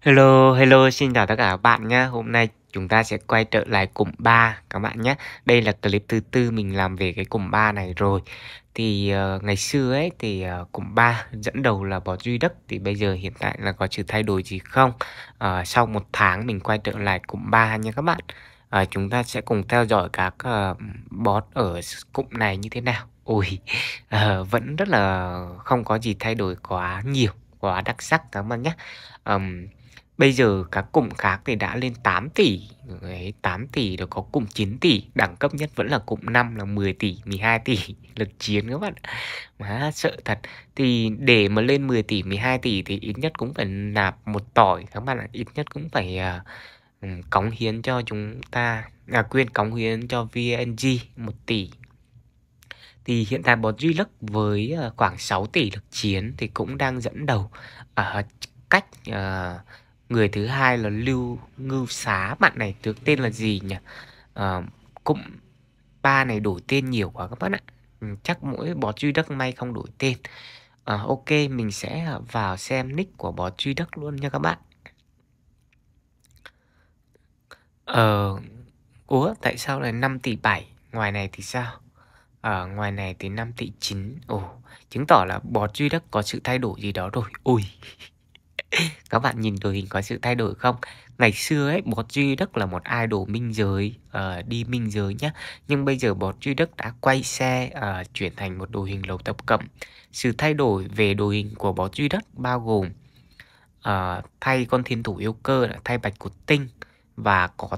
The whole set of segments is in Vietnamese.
Hello, hello, xin chào tất cả các bạn nhé. Hôm nay chúng ta sẽ quay trở lại cụm 3 các bạn nhé. Đây là clip thứ tư mình làm về cái cụm 3 này rồi. Thì uh, ngày xưa ấy thì uh, cụm 3 dẫn đầu là bỏ duy đất thì bây giờ hiện tại là có sự thay đổi gì không? Uh, sau một tháng mình quay trở lại cụm 3 nha các bạn. Uh, chúng ta sẽ cùng theo dõi các uh, bot ở cụm này như thế nào. Ôi, uh, vẫn rất là không có gì thay đổi quá nhiều quá đặc sắc các bạn nhé um, Bây giờ các cụm khác thì đã lên 8 tỷ Đấy, 8 tỷ rồi có cụm 9 tỷ Đẳng cấp nhất vẫn là cụm 5 là 10 tỷ, 12 tỷ Lực chiến các bạn Má sợ thật Thì để mà lên 10 tỷ, 12 tỷ thì ít nhất cũng phải nạp một tỏi Các bạn ạ, ít nhất cũng phải uh, cống hiến cho chúng ta À quyên cống hiến cho VNG 1 tỷ thì hiện tại bọn lực với à, khoảng 6 tỷ lực chiến thì cũng đang dẫn đầu ở à, cách uh, người thứ hai là lưu ngưu xá bạn này tướng tên là gì nhỉ à, ờ, cụm ba này đổi tên nhiều quá các bạn ạ ừ, chắc mỗi bó truy đất may không đổi tên à, ok mình sẽ vào xem nick của bó truy đất luôn nha các bạn ờ ủa tại sao là 5 tỷ 7 ngoài này thì sao ở ờ, à, ngoài này thì 5 tỷ 9 ồ chứng tỏ là bó truy đất có sự thay đổi gì đó rồi ôi các bạn nhìn đội hình có sự thay đổi không ngày xưa ấy bọt duy đức là một idol minh giới uh, đi minh giới nhá nhưng bây giờ bọt duy đức đã quay xe uh, chuyển thành một đội hình lầu tập cẩm sự thay đổi về đội hình của bọt duy đức bao gồm uh, thay con thiên thủ yêu cơ thay bạch cột tinh và có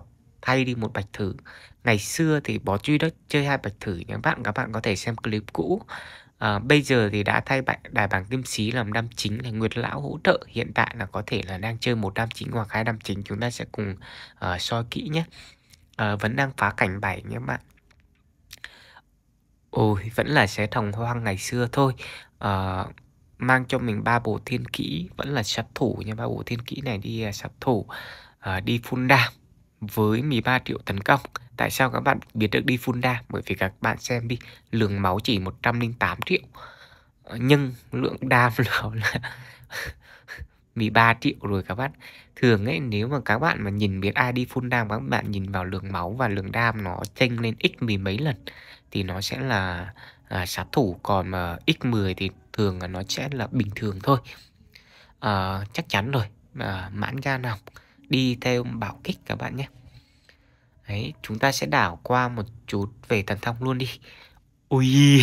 thay đi một bạch thử ngày xưa thì bọt truy đất chơi hai bạch thử nhé bạn các bạn có thể xem clip cũ À, bây giờ thì đã thay bại đại bảng kim xí làm đam chính là Nguyệt Lão hỗ trợ Hiện tại là có thể là đang chơi một đam chính hoặc hai đam chính Chúng ta sẽ cùng uh, soi kỹ nhé uh, Vẫn đang phá cảnh bảy nhé bạn Ôi vẫn là xé thòng hoang ngày xưa thôi uh, Mang cho mình ba bộ thiên kỹ Vẫn là sát thủ nha Ba bộ thiên kỹ này đi uh, sát thủ uh, Đi phun đam Với 13 triệu tấn công Tại sao các bạn biết được đi Funda? Bởi vì các bạn xem đi, lượng máu chỉ 108 triệu ờ, nhưng lượng đam nó là 13 triệu rồi các bạn Thường ấy nếu mà các bạn mà nhìn biết ai đi full đam Các bạn nhìn vào lượng máu và lượng đam nó chênh lên x mười mấy lần Thì nó sẽ là à, sát thủ Còn mà x10 thì thường là nó sẽ là bình thường thôi à, Chắc chắn rồi à, Mãn ra nào Đi theo bảo kích các bạn nhé Đấy, chúng ta sẽ đảo qua một chút về thần thông luôn đi. Ui.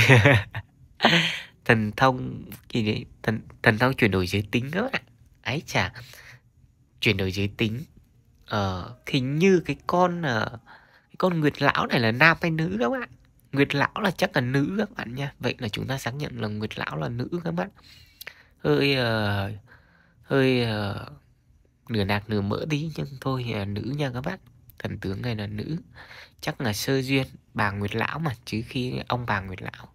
thần thông gì đấy? Thần thần thông chuyển đổi giới tính các bạn. Ấy chà. Chuyển đổi giới tính. Ờ hình như cái con ờ, cái con Nguyệt lão này là nam hay nữ các bạn? Nguyệt lão là chắc là nữ các bạn nha. Vậy là chúng ta xác nhận là Nguyệt lão là nữ các bạn. Hơi uh, hơi uh, nửa nạc nửa mỡ tí nhưng thôi uh, nữ nha các bạn thần tướng này là nữ chắc là sơ duyên bà nguyệt lão mà chứ khi ông bà nguyệt lão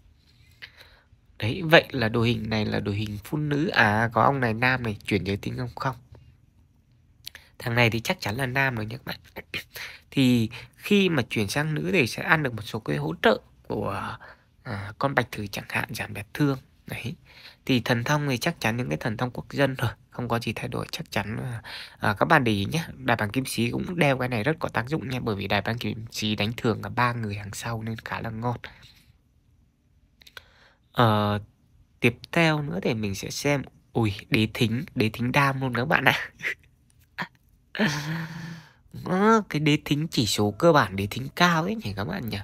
đấy vậy là đồ hình này là đồ hình phụ nữ à có ông này nam này chuyển giới tính không không thằng này thì chắc chắn là nam rồi các bạn thì khi mà chuyển sang nữ thì sẽ ăn được một số cái hỗ trợ của à, con bạch thử chẳng hạn giảm đẹp thương đấy thì thần thông thì chắc chắn những cái thần thông quốc dân rồi không có gì thay đổi chắc chắn à, các bạn để ý nhé đài bằng kim xí cũng đeo cái này rất có tác dụng nha bởi vì đài bằng kim xí đánh thường cả ba người hàng sau nên khá là ngon à, tiếp theo nữa thì mình sẽ xem ui đế thính đế thính đam luôn các bạn ạ à, cái đế thính chỉ số cơ bản đế thính cao đấy nhỉ các bạn nhỉ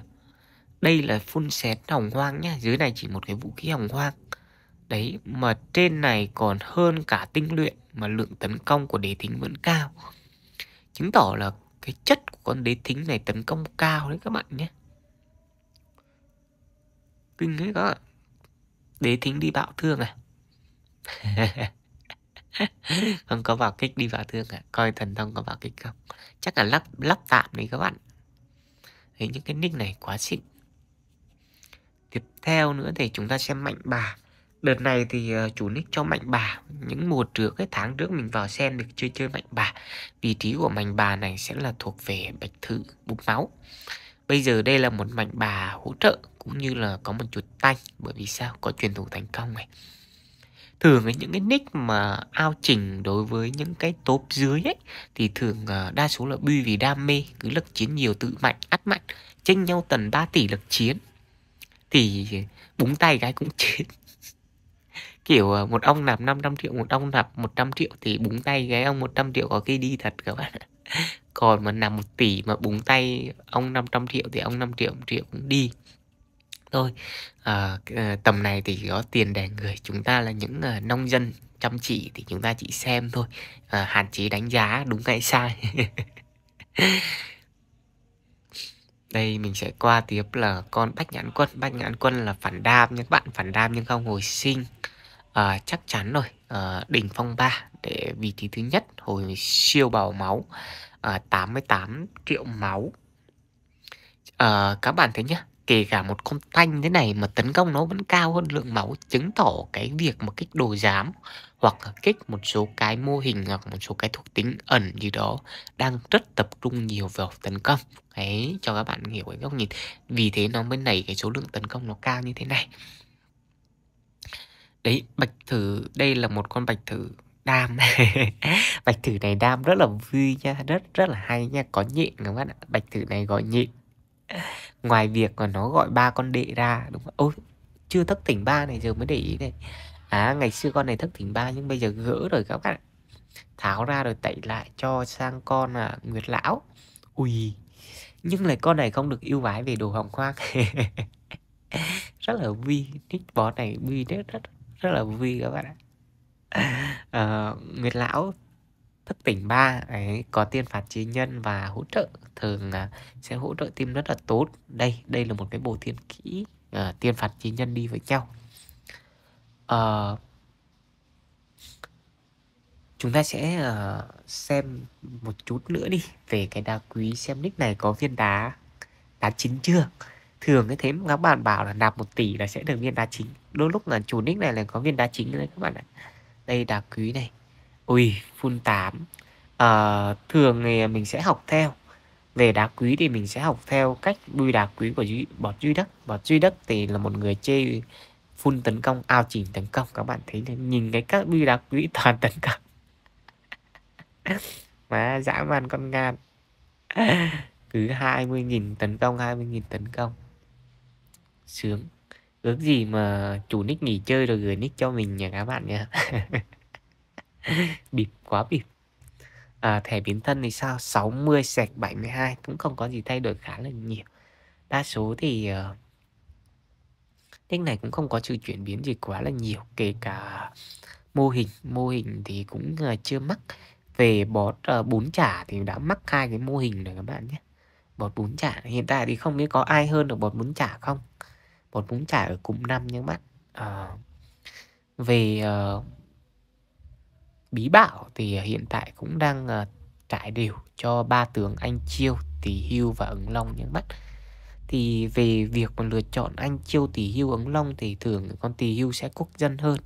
đây là phun xén hồng hoang nhá dưới này chỉ một cái vũ khí hồng hoang Đấy mà trên này còn hơn cả tinh luyện mà lượng tấn công của đế thính vẫn cao. Chứng tỏ là cái chất của con đế thính này tấn công cao đấy các bạn nhé. Kinh đấy các bạn. Đế thính đi bạo thương à? không có bảo kích đi vào thương à? Coi thần thông có bảo kích không? Chắc là lắp lắp tạm đấy các bạn. thấy những cái nick này quá xịn. Tiếp theo nữa thì chúng ta xem mạnh bà. Đợt này thì ờ, chủ nick cho mạnh bà Những mùa trước cái tháng trước mình vào xem được chơi chơi mạnh bà Vị trí của mạnh bà này sẽ là thuộc về bạch thự bục máu Bây giờ đây là một mạnh bà hỗ trợ Cũng như là có một chuột tay Bởi vì sao? Có truyền thủ thành công này Thường ấy, những cái nick mà ao chỉnh đối với những cái top dưới ấy Thì thường ờ, đa số là bi vì đam mê Cứ lực chiến nhiều tự mạnh, ắt mạnh Tranh nhau tần 3 tỷ lực chiến Thì ờ, búng tay gái cũng chết kiểu ờ, một ông nạp 500 triệu một ông nạp 100 triệu thì búng tay cái ông 100 triệu có khi đi thật các bạn còn mà nằm một tỷ mà búng tay ông 500 triệu thì ông 5 triệu 1 triệu cũng đi thôi à, tầm này thì có tiền đẻ người chúng ta là những nông dân chăm chỉ thì chúng ta chỉ xem thôi à, hạn chế đánh giá đúng hay sai đây mình sẽ qua tiếp là con bách nhãn quân bách nhãn quân là phản đam nha các bạn phản đam nhưng không hồi sinh à, chắc chắn rồi à, đỉnh phong 3 để vị trí thứ nhất hồi siêu bào máu à, 88 triệu máu à, các bạn thấy nhá kể cả một con thanh thế này mà tấn công nó vẫn cao hơn lượng máu chứng tỏ cái việc mà kích đồ giám hoặc kích một số cái mô hình hoặc một số cái thuộc tính ẩn gì đó đang rất tập trung nhiều vào tấn công ấy cho các bạn hiểu cái góc nhìn vì thế nó mới nảy cái số lượng tấn công nó cao như thế này Đấy, bạch thử, đây là một con bạch thử đam Bạch thử này đam rất là vui nha, rất rất là hay nha, có nhịn các bạn ạ Bạch thử này gọi nhịn Ngoài việc còn nó gọi ba con đệ ra đúng không? Ôi, chưa thức tỉnh ba này giờ mới để ý này À, ngày xưa con này thức tỉnh ba nhưng bây giờ gỡ rồi các bạn ạ Tháo ra rồi tẩy lại cho sang con là Nguyệt Lão Ui, nhưng lại con này không được yêu vái về đồ hồng hoang Rất là vui Nick bot này vui rất rất rất là vui các bạn ạ à, Nguyệt Lão thất tỉnh ba ấy có tiên phạt trí nhân và hỗ trợ thường sẽ hỗ trợ team rất là tốt đây đây là một cái bộ thiên kỹ à, ờ, tiên phạt trí nhân đi với nhau à, chúng ta sẽ uh, xem một chút nữa đi về cái đá quý xem nick này có viên đá đá chính chưa thường cái thế các bạn bảo là nạp 1 tỷ là sẽ được viên đá chính đôi lúc là chủ nick này là có viên đá chính đấy các bạn ạ đây đá quý này ui full 8 à, ờ, thường thì mình sẽ học theo về đá quý thì mình sẽ học theo cách đuôi đá quý của duy, bọt duy đất bọt duy đất thì là một người chơi full tấn công ao chỉnh tấn công các bạn thấy nhìn cái các đuôi đá quý toàn tấn công mà dã man con ngan cứ 20.000 tấn công 20.000 tấn công sướng ước gì mà chủ nick nghỉ chơi rồi gửi nick cho mình nhỉ các bạn nha bịp quá bịp à, thẻ biến thân thì sao 60 sạch 72 cũng không có gì thay đổi khá là nhiều đa số thì ờ, nick này cũng không có sự chuyển biến gì quá là nhiều kể cả mô hình mô hình thì cũng ờ, chưa mắc về bot uh, ờ, bún chả thì đã mắc hai cái mô hình rồi các bạn nhé bọt bún chả hiện tại thì không biết có ai hơn được bọt bún chả không một cũng chả ở cụm năm nhưng mắt à, về uh, bí bảo thì ờ, hiện tại cũng đang uh, trải đều cho ba tướng anh chiêu tỷ hưu và ứng long nhưng mắt thì về việc mà lựa chọn anh chiêu tỷ hưu ứng long thì thường con tỷ hưu sẽ quốc dân hơn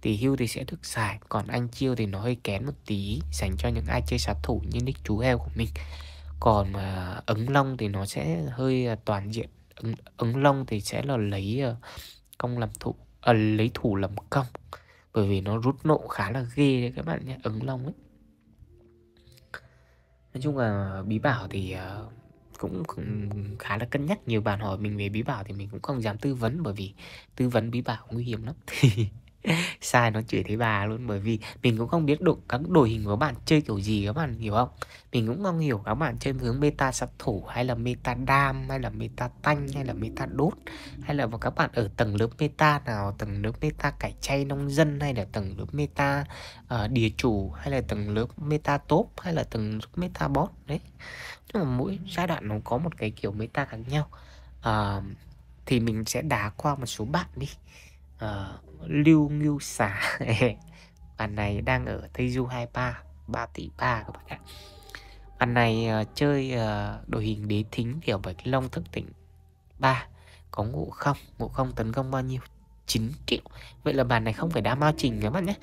tỷ hưu thì sẽ được xài còn anh chiêu thì nó hơi kén một tí dành cho những ai chơi sát thủ như nick chú heo của mình còn mà ứng long thì nó sẽ hơi toàn diện ứng, long thì sẽ là lấy ờ, công làm thủ à, lấy thủ làm công bởi vì nó rút nộ khá là ghê đấy các bạn nhé ứng long ấy nói chung là bí bảo thì ờ, cũng khá là cân nhắc nhiều bạn hỏi mình về bí bảo thì mình cũng không dám tư vấn bởi vì tư vấn bí bảo nguy hiểm lắm sai nó chửi thấy bà luôn bởi vì mình cũng không biết độ các đội hình của bạn chơi kiểu gì các bạn hiểu không mình cũng không hiểu các bạn chơi hướng meta sát thủ hay là meta đam hay là meta tanh hay là meta đốt hay là các bạn ở tầng lớp meta nào tầng lớp meta cải chay nông dân hay là tầng lớp meta uh, địa chủ hay là tầng lớp meta top hay là tầng lớp meta bot đấy nhưng mà mỗi giai đoạn nó có một cái kiểu meta khác nhau uh, thì mình sẽ đá qua một số bạn đi uh, Lưu Ngưu Xà Bạn này đang ở Tây Du 23 3 tỷ 3 các bạn ạ Bạn này uh, chơi uh, đội hình đế thính hiểu bởi cái Long thức tỉnh 3 Có ngộ không Ngộ không tấn công bao nhiêu 9 triệu Vậy là bàn này không phải đá mao trình các bạn nhé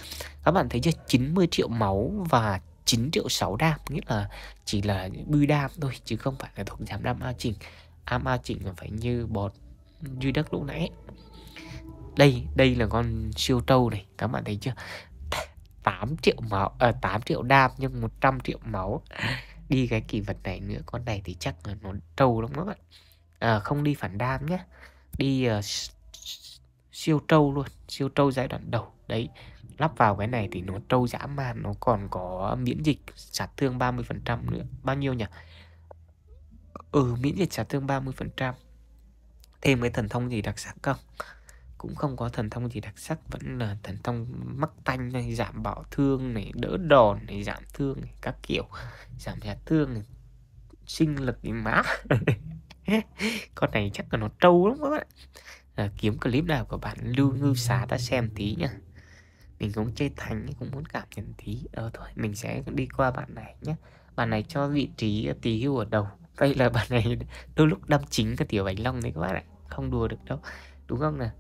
Các bạn thấy chưa 90 triệu máu và 9 triệu 6 đam Nghĩa là chỉ là bư đam thôi Chứ không phải là thuộc giảm đa mao trình Am mao trình phải như bọt Duy Đức lúc nãy đây đây là con siêu trâu này các bạn thấy chưa 8 triệu máu à, ờ, 8 triệu đam nhưng 100 triệu máu đi cái kỳ vật này nữa con này thì chắc là nó trâu lắm các bạn à, không đi phản đam nhé đi uh, siêu trâu luôn siêu trâu giai đoạn đầu đấy lắp vào cái này thì nó trâu dã man nó còn có miễn dịch sát thương 30% nữa bao nhiêu nhỉ ừ miễn dịch sát thương 30% thêm cái thần thông gì đặc sắc không cũng không có thần thông gì đặc sắc vẫn là thần thông mắc tanh này giảm bạo thương này đỡ đòn này giảm thương này, các kiểu giảm giá thương này sinh lực bị má con này chắc là nó trâu lắm các bạn à, kiếm clip nào của bạn lưu ngư xá ta xem tí nha mình cũng chơi thành cũng muốn cảm nhận tí ờ thôi mình sẽ đi qua bạn này nhé bạn này cho vị trí tí hưu ở đầu đây là bạn này đôi lúc đâm chính cái tiểu bánh long đấy các bạn ạ không đùa được đâu đúng không nào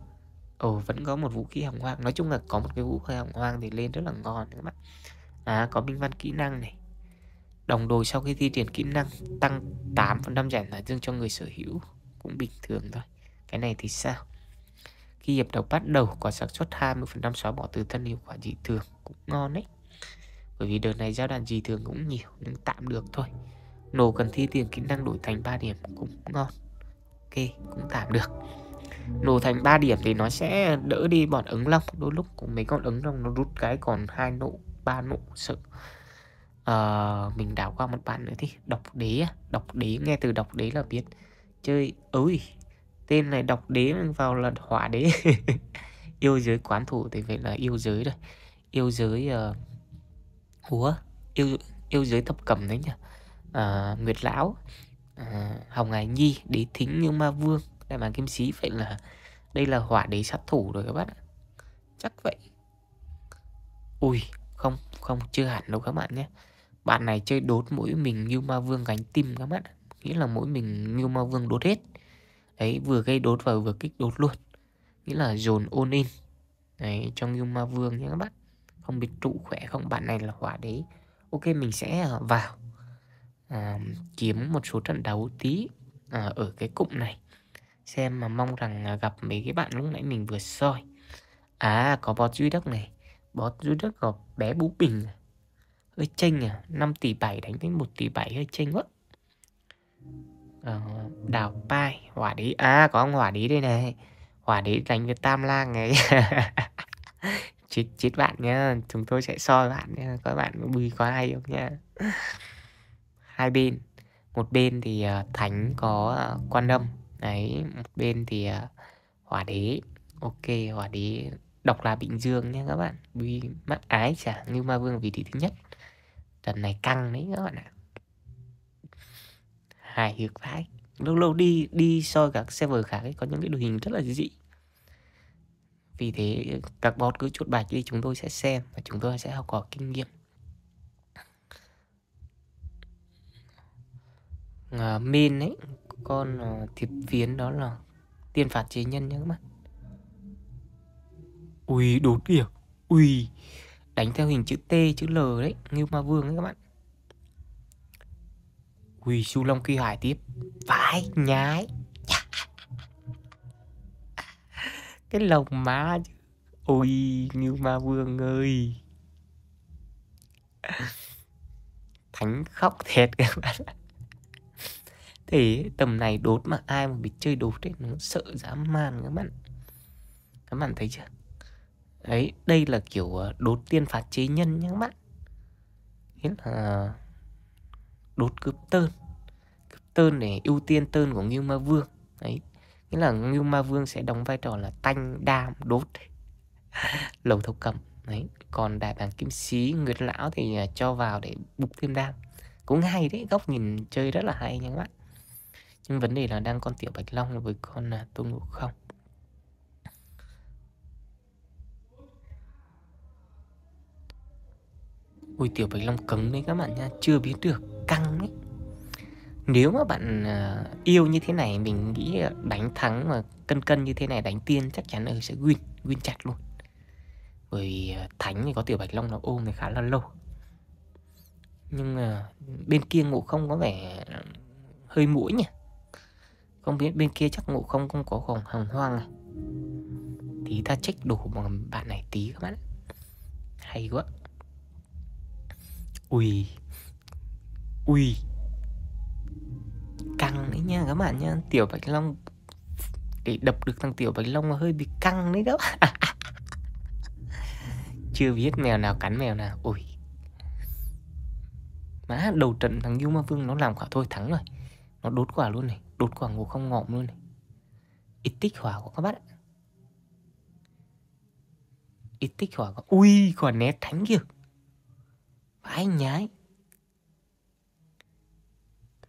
Ồ oh, vẫn có một vũ khí hồng hoang Nói chung là có một cái vũ khí hồng hoang thì lên rất là ngon các bạn À có minh văn kỹ năng này Đồng đồ sau khi thi triển kỹ năng Tăng 8% giảm tổn dương cho người sở hữu Cũng bình thường thôi Cái này thì sao Khi hiệp đầu bắt đầu có xác suất 20% xóa bỏ từ thân hiệu quả dị thường Cũng ngon đấy Bởi vì đợt này giai đoạn dị thường cũng nhiều Nhưng tạm được thôi Nổ cần thi tiền kỹ năng đổi thành 3 điểm Cũng ngon Ok cũng tạm được lùi thành 3 điểm thì nó sẽ đỡ đi bọn ứng long đôi lúc của mấy con ứng long nó rút cái còn hai nụ ba nụ sự à, ờ, mình đảo qua một bạn nữa thì độc đế độc đế nghe từ độc đế là biết chơi ơi tên này độc đế vào là hỏa đế yêu giới quán thủ thì phải là yêu giới rồi yêu giới uh, húa yêu yêu giới thập cẩm đấy nhỉ à, nguyệt lão à, hồng ngài nhi đế thính như ma vương đại bàng kim sĩ vậy là đây là hỏa đế sát thủ rồi các bạn chắc vậy ui không không chưa hẳn đâu các bạn nhé bạn này chơi đốt mỗi mình như ma vương gánh tim các bạn nghĩa là mỗi mình như ma vương đốt hết đấy vừa gây đốt và vừa kích đốt luôn nghĩa là dồn ôn in đấy trong như ma vương nhé các bạn không biết trụ khỏe không bạn này là hỏa đế ok mình sẽ à, vào à, kiếm một số trận đấu tí à, ở cái cụm này xem mà mong rằng gặp mấy cái bạn lúc nãy mình vừa soi à có bọt duy đất này bọt duy đất có bé bú bình à. hơi chênh à 5 tỷ 7 đánh với 1 tỷ 7 hơi chênh quá à, đào pai hỏa đế à có ông hỏa đế đây này hỏa đế đánh với tam lang này chết chết bạn nhá chúng tôi sẽ soi bạn nhá các bạn bùi có hay không nhá hai bên một bên thì uh, thánh có uh, quan âm đấy một bên thì uh, hỏa đế ok hỏa đế đọc là Bình Dương nha các bạn Vì mắt ái chả như ma vương vị trí thứ nhất Trận này căng đấy các bạn ạ Hài hước vãi Lâu lâu đi đi soi các server khác ấy, có những cái đội hình rất là dị Vì thế các bot cứ chốt bài đi chúng tôi sẽ xem Và chúng tôi sẽ học hỏi kinh nghiệm à, Main ấy con ờ, thiệp phiến đó là tiên phạt chế nhân nhá các bạn Ui đốn kìa Ui Đánh theo hình chữ T chữ L đấy Như ma vương ấy các bạn Ui su long quy hải tiếp Vãi nhái Cái lồng má chứ Ôi như ma vương ơi Thánh khóc thiệt các bạn Thế tầm này đốt mà ai mà bị chơi đốt thì nó sợ dã man các bạn Các bạn thấy chưa Đấy, đây là kiểu ờ, đốt tiên phạt chế nhân nhá các bạn Nghĩa là đốt cướp tơn Cướp tơn để ưu tiên tơn của Ngưu Ma Vương Đấy, nghĩa là Ngưu Ma Vương sẽ đóng vai trò là tanh, đam, đốt Lầu thâu cầm Đấy, còn đại bàng kim sĩ Nguyệt Lão thì ờ, cho vào để bục thêm đam Cũng hay đấy, góc nhìn chơi rất là hay nha các bạn nhưng vấn đề là đang con tiểu bạch long với con là tôn ngủ không ui tiểu bạch long cứng đấy các bạn nha chưa biết được căng đấy nếu mà bạn à, yêu như thế này mình nghĩ đánh thắng mà cân cân như thế này đánh tiên chắc chắn là sẽ win win chặt luôn bởi à, thánh thì có tiểu bạch long nó ôm thì khá là lâu nhưng à, bên kia ngủ không có vẻ hơi mũi nhỉ không biết bên kia chắc ngủ không không có khoảng hồng hoang à Tí ta trách đủ bằng bạn này tí các bạn Hay quá Ui Ui Căng đấy nha các bạn nha Tiểu Bạch Long Để đập được thằng Tiểu Bạch Long là hơi bị căng đấy đó Chưa biết mèo nào cắn mèo nào Ui Má đầu trận thằng Yuma Vương nó làm quả thôi thắng rồi Nó đốt quả luôn này Đột quả ngủ không ngộm luôn này Ít tích hỏa của các bác ạ Ít tích hỏa của... Ui quả né thánh kìa Vãi nhái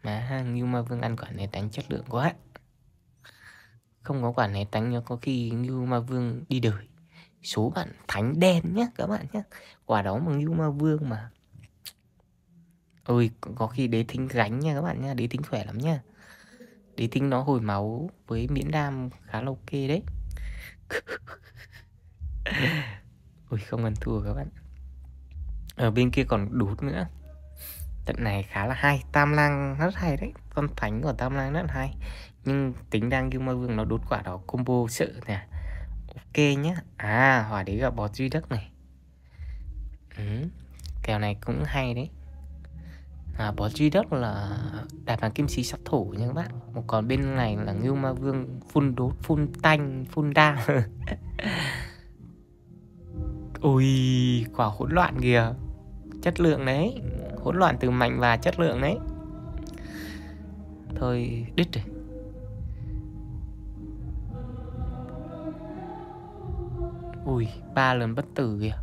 mà hàng Ngưu Ma Vương ăn quả né thánh chất lượng quá Không có quả né thánh nhá Có khi Ngưu mà Vương đi đời Số bạn thánh đen nhá các bạn nhá Quả đó mà Ngưu mà Vương mà Ôi có khi đế thính gánh nha các bạn nha Đế thính khỏe lắm nha để tính nó hồi máu với miễn đam khá là ok đấy ui không ăn thua các bạn Ở bên kia còn đút nữa Trận này khá là hay Tam lang rất hay đấy Con thánh của Tam lang rất hay Nhưng tính đang Gilma Vương nó đút quả đó combo sợ nè Ok nhá À hỏa đấy gặp bọt duy đất này ừ. Kèo này cũng hay đấy à, bó duy đất là đại bàng kim sĩ sát thủ nha các bạn một còn bên này là ngưu ma vương phun đốt phun tanh phun đa ui quả hỗn loạn kìa chất lượng đấy hỗn loạn từ mạnh và chất lượng đấy thôi đứt rồi ui ba lần bất tử kìa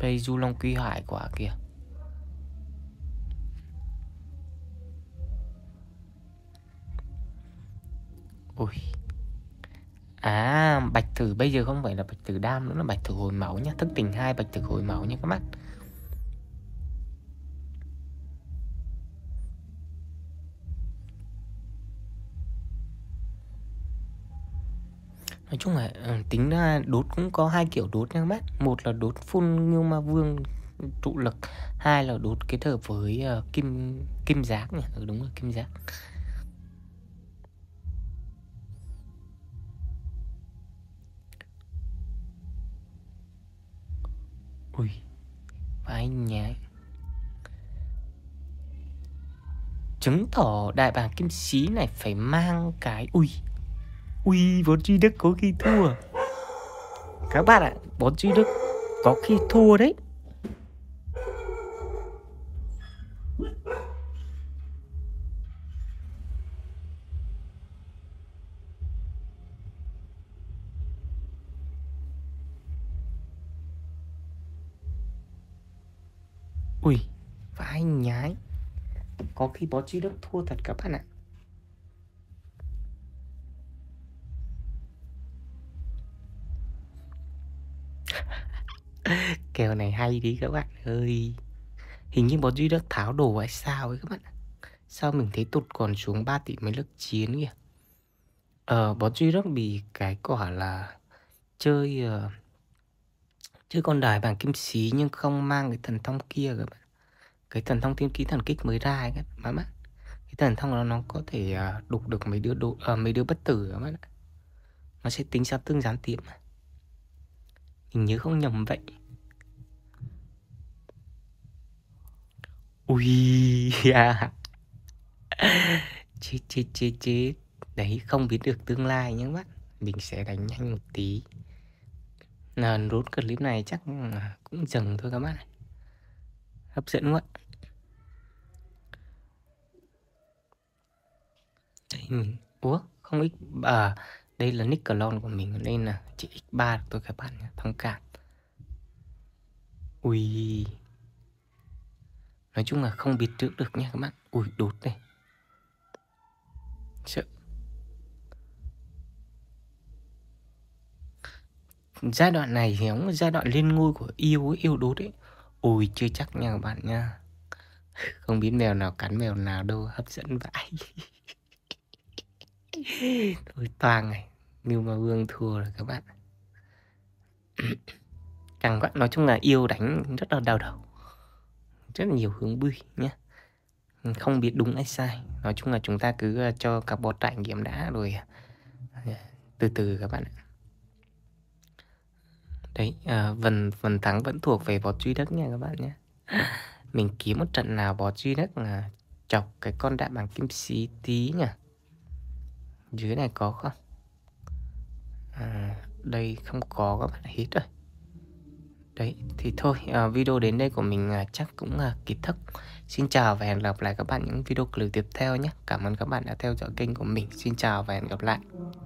đây du long quy hải quả kìa đam bạch thử bây giờ không phải là bạch thử đam nữa là bạch thử hồi máu nhá thức tỉnh hai bạch thử hồi máu nha các bạn Nói chung là ờ, tính ra đốt cũng có hai kiểu đốt nha các bác Một là đốt phun Ngưu Ma Vương trụ lực Hai là đốt kết hợp với uh, kim kim giác nhỉ ừ, Đúng rồi kim giác ui phải nhảy chứng tỏ đại bàng kim sĩ này phải mang cái ui ui vốn duy đức có khi thua các bạn ạ à, vốn duy đức có khi thua đấy và nhái có khi bó trí đức thua thật các bạn ạ kèo này hay đi các bạn ơi hình như bó duy đức tháo đồ hay sao ấy các bạn sao mình thấy tụt còn xuống 3 tỷ mấy lớp chiến kìa ờ bó duy đức bị cái quả là chơi uh, chơi con đài bằng kim xí nhưng không mang cái thần thông kia các bạn cái thần thông thiên ký thần kích mới ra ấy các bạn ạ cái thần thông nó nó có thể à, đục được mấy đứa đồ à, mấy đứa bất tử các bạn ạ nó sẽ tính ra tương gián tiệm, mình nhớ không nhầm vậy ui yeah. À. chết chết chết chết đấy không biết được tương lai nhé bạn mình sẽ đánh nhanh một tí là rút clip này chắc à, cũng dừng thôi các bạn hấp dẫn quá Đấy, ừ. ủa không x à đây là nick clone của mình nên là chỉ x3 tôi các bạn nhé thông cảm ui nói chung là không biết trước được nha các bạn ui đốt này. sợ giai đoạn này thì giống giai đoạn lên ngôi của yêu yêu đốt ấy Ui chưa chắc nha các bạn nha Không biết mèo nào cắn mèo nào đâu Hấp dẫn vãi Thôi toàn này Miêu mà Vương thua rồi các bạn Càng bạn nói chung là yêu đánh rất là đau đầu Rất là nhiều hướng bươi nhé Không biết đúng hay sai Nói chung là chúng ta cứ ờ, cho cặp bọt trải nghiệm đã rồi ờ, Từ từ các bạn ạ đấy à, vần phần thắng vẫn thuộc về bò truy đất nha các bạn nhé mình kiếm một trận nào bò truy đất là chọc cái con đại bàng kim xí tí nhỉ dưới này có không à, đây không có các bạn hết rồi đấy thì thôi à, video đến đây của mình à, chắc cũng là kịp thức xin chào và hẹn gặp lại các bạn những video clip tiếp theo nhé cảm ơn các bạn đã theo dõi kênh của mình xin chào và hẹn gặp lại